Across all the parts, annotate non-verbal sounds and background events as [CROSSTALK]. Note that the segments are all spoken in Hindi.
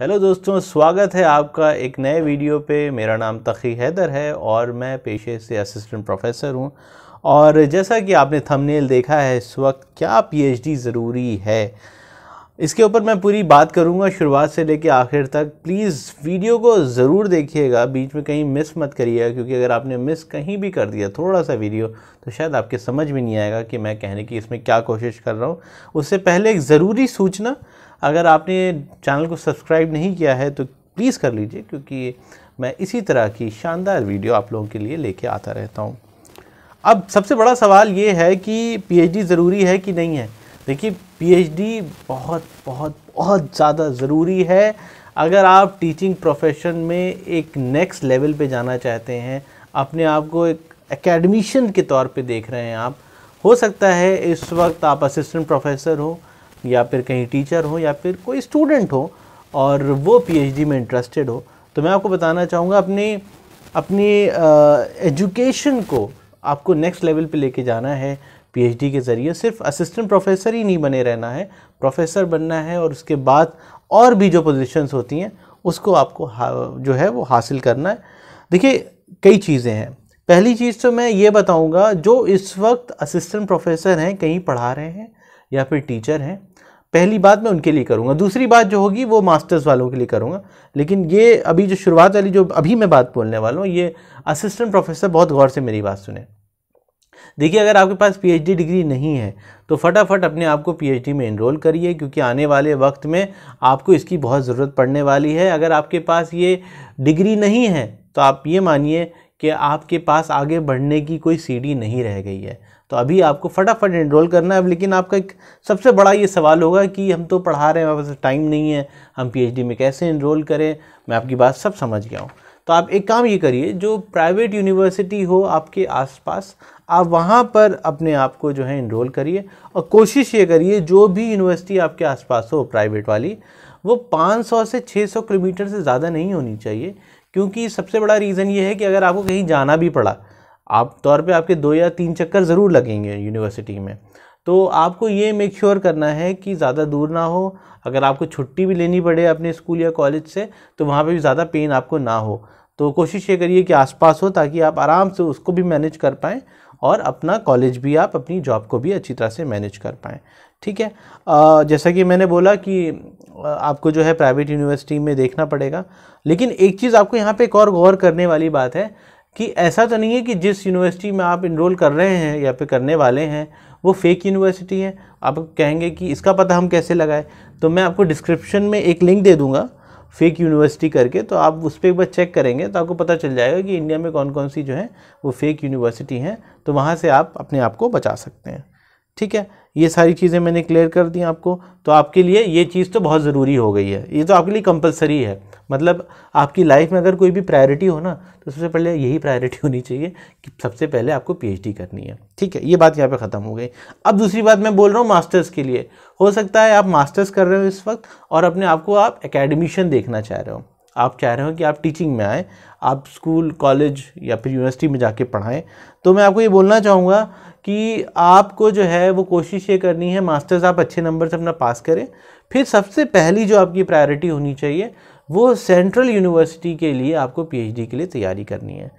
हेलो दोस्तों स्वागत है आपका एक नए वीडियो पे मेरा नाम तखी हैदर है और मैं पेशे से असिस्टेंट प्रोफेसर हूँ और जैसा कि आपने थंबनेल देखा है इस वक्त क्या पीएचडी ज़रूरी है इसके ऊपर मैं पूरी बात करूँगा शुरुआत से लेकर आखिर तक प्लीज़ वीडियो को ज़रूर देखिएगा बीच में कहीं मिस मत करिएगा क्योंकि अगर आपने मिस कहीं भी कर दिया थोड़ा सा वीडियो तो शायद आपके समझ में नहीं आएगा कि मैं कहने की इसमें क्या कोशिश कर रहा हूँ उससे पहले एक ज़रूरी सूचना अगर आपने चैनल को सब्सक्राइब नहीं किया है तो प्लीज़ कर लीजिए क्योंकि मैं इसी तरह की शानदार वीडियो आप लोगों के लिए लेके आता रहता हूँ अब सबसे बड़ा सवाल ये है कि पीएचडी ज़रूरी है कि नहीं है देखिए पीएचडी बहुत बहुत बहुत ज़्यादा ज़रूरी है अगर आप टीचिंग प्रोफेशन में एक नेक्स्ट लेवल पे जाना चाहते हैं अपने आप को एक एकेडमिशन के तौर पे देख रहे हैं आप हो सकता है इस वक्त आप असिस्टेंट प्रोफेसर हो या फिर कहीं टीचर हो या फिर कोई स्टूडेंट हो और वो पीएचडी में इंटरेस्टेड हो तो मैं आपको बताना चाहूँगा अपने अपनी एजुकेशन को आपको नेक्स्ट लेवल पे लेके जाना है पीएचडी के ज़रिए सिर्फ असिस्टेंट प्रोफेसर ही नहीं बने रहना है प्रोफेसर बनना है और उसके बाद और भी जो पोजीशंस होती हैं उसको आपको जो है वो हासिल करना है देखिए कई चीज़ें हैं पहली चीज़ तो मैं ये बताऊंगा जो इस वक्त असिस्टेंट प्रोफेसर हैं कहीं पढ़ा रहे हैं या फिर टीचर हैं पहली बात मैं उनके लिए करूँगा दूसरी बात जो होगी वो मास्टर्स वालों के लिए करूँगा लेकिन ये अभी जो शुरुआत वाली जो अभी मैं बात बोलने वाला हूँ ये असिस्टेंट प्रोफेसर बहुत गौर से मेरी बात सुने देखिए अगर आपके पास पीएचडी डिग्री नहीं है तो फटाफट अपने आप को पीएचडी में इनरोल करिए क्योंकि आने वाले वक्त में आपको इसकी बहुत ज़रूरत पड़ने वाली है अगर आपके पास ये डिग्री नहीं है तो आप ये मानिए कि आपके पास आगे बढ़ने की कोई सीढ़ी नहीं रह गई है तो अभी आपको फटाफट इनरोल करना है लेकिन आपका एक सबसे बड़ा ये सवाल होगा कि हम तो पढ़ा रहे हैं हमारे पास टाइम नहीं है हम पीएचडी में कैसे इनरोल करें मैं आपकी बात सब समझ गया हूँ तो आप एक काम ये करिए जो प्राइवेट यूनिवर्सिटी हो आपके आसपास आप वहाँ पर अपने आप को जो है इनरोल करिए और कोशिश ये करिए जो भी यूनिवर्सिटी आपके आसपास हो प्राइवेट वाली वो 500 से 600 किलोमीटर से ज़्यादा नहीं होनी चाहिए क्योंकि सबसे बड़ा रीज़न ये है कि अगर आपको कहीं जाना भी पड़ा आप तौर पे आपके दो या तीन चक्कर ज़रूर लगेंगे यूनिवर्सिटी में तो आपको ये मेक श्योर करना है कि ज़्यादा दूर ना हो अगर आपको छुट्टी भी लेनी पड़े अपने स्कूल या कॉलेज से तो वहाँ पे भी ज़्यादा पेन आपको ना हो तो कोशिश ये करिए कि आसपास हो ताकि आप आराम से उसको भी मैनेज कर पाएँ और अपना कॉलेज भी आप अपनी जॉब को भी अच्छी तरह से मैनेज कर पाएँ ठीक है जैसा कि मैंने बोला कि आपको जो है प्राइवेट यूनिवर्सिटी में देखना पड़ेगा लेकिन एक चीज़ आपको यहाँ पे एक और गौर करने वाली बात है कि ऐसा तो नहीं है कि जिस यूनिवर्सिटी में आप इनरोल कर रहे हैं या फिर करने वाले हैं वो फेक यूनिवर्सिटी है आप कहेंगे कि इसका पता हम कैसे लगाएं तो मैं आपको डिस्क्रिप्शन में एक लिंक दे दूँगा फेक यूनिवर्सिटी करके तो आप उस पर एक बार चेक करेंगे तो आपको पता चल जाएगा कि इंडिया में कौन कौन सी जो है वो फेक यूनिवर्सिटी हैं तो वहाँ से आप अपने आप को बचा सकते हैं ठीक है ये सारी चीज़ें मैंने क्लियर कर दी आपको तो आपके लिए ये चीज़ तो बहुत ज़रूरी हो गई है ये तो आपके लिए कंपलसरी है मतलब आपकी लाइफ में अगर कोई भी प्रायोरिटी हो ना तो सबसे पहले यही प्रायोरिटी [LAUGHS] होनी चाहिए कि सबसे पहले आपको पीएचडी करनी है ठीक है ये बात यहाँ पे ख़त्म हो गई अब दूसरी बात मैं बोल रहा हूँ मास्टर्स के लिए हो सकता है आप मास्टर्स कर रहे हो इस वक्त और अपने आप को आप एकेडमिशन देखना चाह रहे हो आप चाह रहे हो कि आप टीचिंग में आएँ आप स्कूल कॉलेज या फिर यूनिवर्सिटी में जाके पढ़ाएं तो मैं आपको ये बोलना चाहूँगा कि आपको जो है वो कोशिश ये करनी है मास्टर्स आप अच्छे नंबर से अपना पास करें फिर सबसे पहली जो आपकी प्रायोरिटी होनी चाहिए वो सेंट्रल यूनिवर्सिटी के लिए आपको पीएचडी के लिए तैयारी करनी है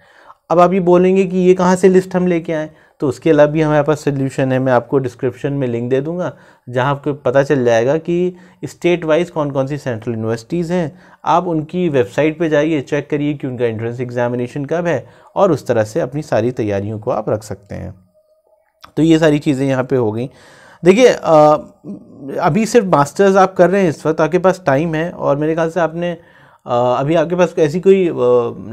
अब आप ये बोलेंगे कि ये कहाँ से लिस्ट हम लेके आएँ तो उसके अलावा भी हमारे पास सोल्यूशन है मैं आपको डिस्क्रिप्शन में लिंक दे दूँगा जहाँ आपको पता चल जाएगा कि स्टेट वाइज कौन कौन सी सेंट्रल यूनिवर्सिटीज़ हैं आप उनकी वेबसाइट पे जाइए चेक करिए कि उनका एंट्रेंस एग्जामिनेशन कब है और उस तरह से अपनी सारी तैयारियों को आप रख सकते हैं तो ये सारी चीज़ें यहाँ पर हो गई देखिए अभी सिर्फ मास्टर्स आप कर रहे हैं इस वक्त आपके पास टाइम है और मेरे ख्याल से आपने अभी आपके पास ऐसी कोई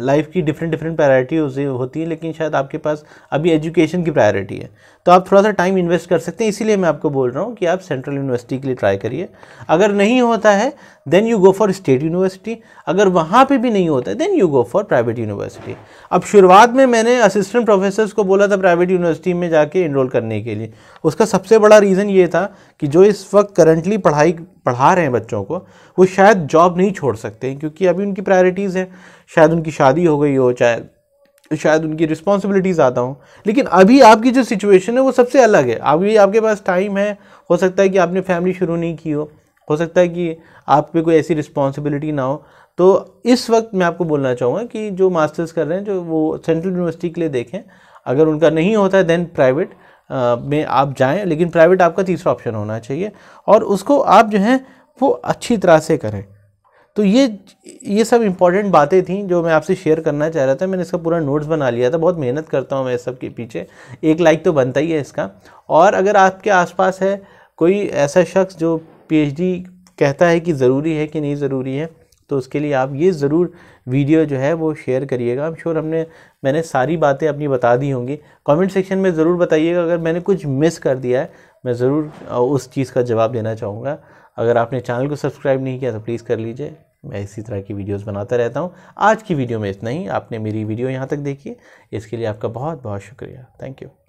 लाइफ की डिफरेंट डिफरेंट प्रायोरिटी होती है लेकिन शायद आपके पास अभी एजुकेशन की प्रायोरिटी है तो आप थोड़ा सा टाइम इन्वेस्ट कर सकते हैं इसीलिए मैं आपको बोल रहा हूँ कि आप सेंट्रल यूनिवर्सिटी के लिए ट्राई करिए अगर नहीं होता है then you go for state university अगर वहाँ पर भी नहीं होता है then you go for private university अब शुरुआत में मैंने असिस्टेंट प्रोफेसर्स को बोला था प्राइवेट यूनिवर्सिटी में जाके इनरोल करने के लिए उसका सबसे बड़ा रीज़न ये था कि जो इस वक्त करंटली पढ़ाई पढ़ा रहे हैं बच्चों को वो शायद जॉब नहीं छोड़ सकते क्योंकि कि अभी उनकी प्रायोरिटीज़ है शायद उनकी शादी हो गई हो चाहे शायद उनकी रिस्पॉन्सिबिलिटीज़ आता हूँ लेकिन अभी आपकी जो सिचुएशन है वो सबसे अलग है अभी आपके पास टाइम है हो सकता है कि आपने फैमिली शुरू नहीं की हो हो सकता है कि आप पे कोई ऐसी रिस्पॉन्सिबिलिटी ना हो तो इस वक्त मैं आपको बोलना चाहूँगा कि जो मास्टर्स कर रहे हैं जो वो सेंट्रल यूनिवर्सिटी के लिए देखें अगर उनका नहीं होता है देन प्राइवेट में आप जाएं लेकिन प्राइवेट आपका तीसरा ऑप्शन होना चाहिए और उसको आप जो हैं वो अच्छी तरह से करें तो ये ये सब इम्पॉर्टेंट बातें थी जो मैं आपसे शेयर करना चाह रहा था मैंने इसका पूरा नोट्स बना लिया था बहुत मेहनत करता हूँ मैं इस सब के पीछे एक लाइक तो बनता ही है इसका और अगर आपके आसपास है कोई ऐसा शख्स जो पीएचडी कहता है कि ज़रूरी है कि नहीं ज़रूरी है तो उसके लिए आप ये ज़रूर वीडियो जो है वो शेयर करिएगा हम श्योर हमने मैंने सारी बातें अपनी बता दी होंगी कमेंट सेक्शन में ज़रूर बताइएगा अगर मैंने कुछ मिस कर दिया है मैं ज़रूर उस चीज़ का जवाब देना चाहूँगा अगर आपने चैनल को सब्सक्राइब नहीं किया तो प्लीज़ कर लीजिए मैं इसी तरह की वीडियोस बनाता रहता हूँ आज की वीडियो में इतना ही आपने मेरी वीडियो यहाँ तक देखी इसके लिए आपका बहुत बहुत शुक्रिया थैंक यू